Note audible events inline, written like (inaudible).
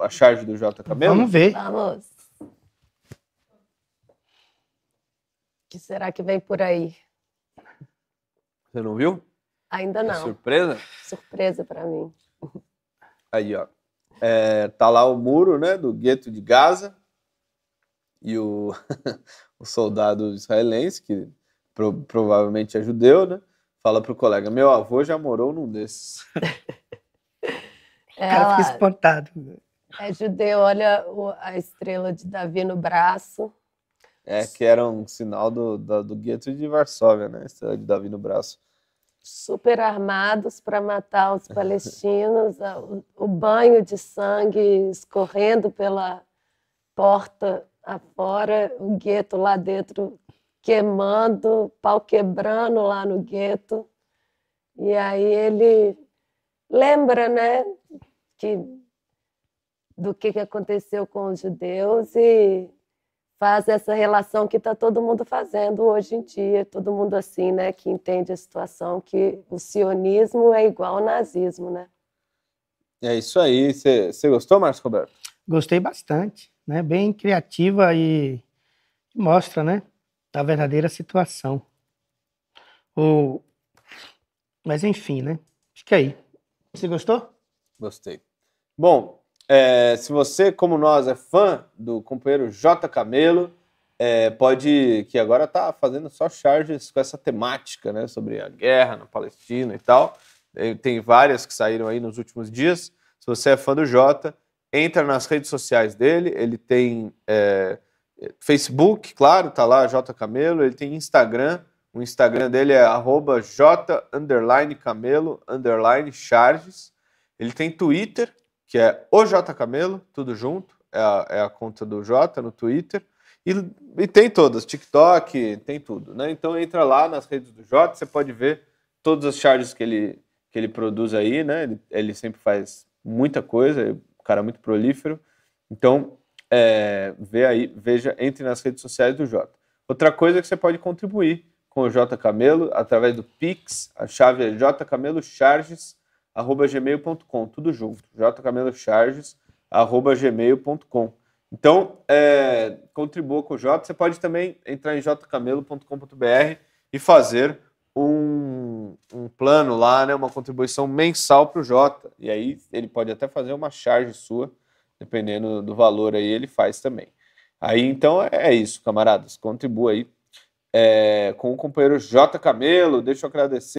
a charge do Jota Cabelo? Vamos ver. Vamos. O que será que vem por aí? Você não viu? Ainda é não. É surpresa? Surpresa para mim. Aí, ó. É, tá lá o muro, né, do gueto de Gaza e o, (laughs) o soldado israelense, que pro, provavelmente é judeu, né, fala pro colega, meu avô já morou num desses. (laughs) O cara fica espantado. Né? É judeu, olha a estrela de Davi no braço. É, que era um sinal do, do, do gueto de Varsóvia, né? Estrela de Davi no braço. Super armados para matar os palestinos, o banho de sangue escorrendo pela porta afora, o gueto lá dentro queimando, pau quebrando lá no gueto. E aí ele lembra, né, que do que, que aconteceu com os judeus e faz essa relação que está todo mundo fazendo hoje em dia, todo mundo assim, né, que entende a situação que o sionismo é igual ao nazismo, né? É isso aí. Você gostou, Márcio Roberto? Gostei bastante, né? Bem criativa e mostra, né, da verdadeira situação. O... Mas enfim, né? Fica aí. Você gostou? Gostei. Bom, é, se você, como nós, é fã do companheiro J. Camelo, é, pode. que agora está fazendo só charges com essa temática, né? Sobre a guerra na Palestina e tal. Tem várias que saíram aí nos últimos dias. Se você é fã do Jota, entra nas redes sociais dele. Ele tem é, Facebook, claro, tá lá, J Camelo. Ele tem Instagram. O Instagram dele é J Camelo Charges. Ele tem Twitter, que é o J Camelo, tudo junto, é a, é a conta do J no Twitter. E, e, tem todas, TikTok, tem tudo. Né? Então entra lá nas redes do Jota, você pode ver todas as charges que ele, que ele produz aí, né? Ele, ele sempre faz muita coisa, é um cara muito prolífero. Então, é, vê aí, veja, entre nas redes sociais do Jota. Outra coisa é que você pode contribuir com o Jota Camelo através do Pix, a chave é charges arroba gmail.com, tudo junto, Charges arroba gmail.com. Então, é, contribua com o J. Você pode também entrar em jcamelo.com.br e fazer um, um, plano lá, né, uma contribuição mensal para o J E aí ele pode até fazer uma charge sua, dependendo do valor aí, ele faz também. Aí então é, é isso, camaradas. Contribua aí é, com o companheiro J Camelo. Deixa eu agradecer.